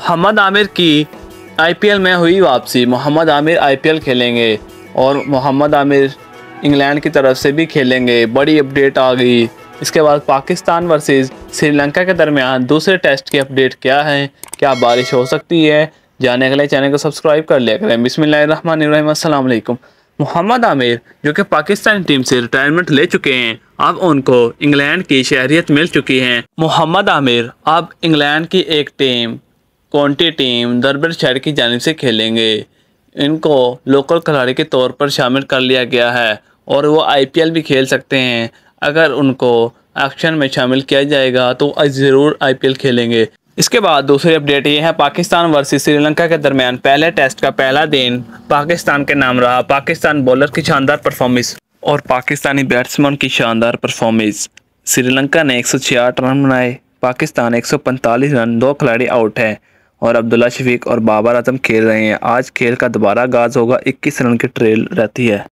मोहम्मद आमिर की आईपीएल में हुई वापसी मोहम्मद आमिर आईपीएल खेलेंगे और मोहम्मद आमिर इंग्लैंड की तरफ से भी खेलेंगे बड़ी अपडेट आ गई इसके बाद पाकिस्तान वर्सेस श्रीलंका के दरमियान दूसरे टेस्ट की अपडेट क्या है क्या बारिश हो सकती है जाने के लिए चैनल को सब्सक्राइब कर लिया करें बिसमिल्ल रन मोहम्मद आमिर जो कि पाकिस्तान टीम से रिटायरमेंट ले चुके हैं अब उनको इंग्लैंड की शहरियत मिल चुकी है मोहम्मद आमिर अब इंग्लैंड की एक टीम कौनटी टीम दरबर शहर की जानब से खेलेंगे इनको लोकल खिलाड़ी के तौर पर शामिल कर लिया गया है और वो आईपीएल भी खेल सकते हैं अगर उनको एक्शन में शामिल किया जाएगा तो ज़रूर आईपीएल खेलेंगे इसके बाद दूसरी अपडेट ये है पाकिस्तान वर्सेस श्रीलंका के दरमियान पहले टेस्ट का पहला दिन पाकिस्तान के नाम रहा पाकिस्तान बॉलर की शानदार परफॉर्मेंस और पाकिस्तानी बैट्समैन की शानदार परफॉर्मेंस श्रीलंका ने एक रन बनाए पाकिस्तान एक रन दो खिलाड़ी आउट है और अब्दुल्ला शफीक और बाबर आजम खेल रहे हैं आज खेल का दोबारा आगाज होगा इक्कीस रन की ट्रेल रहती है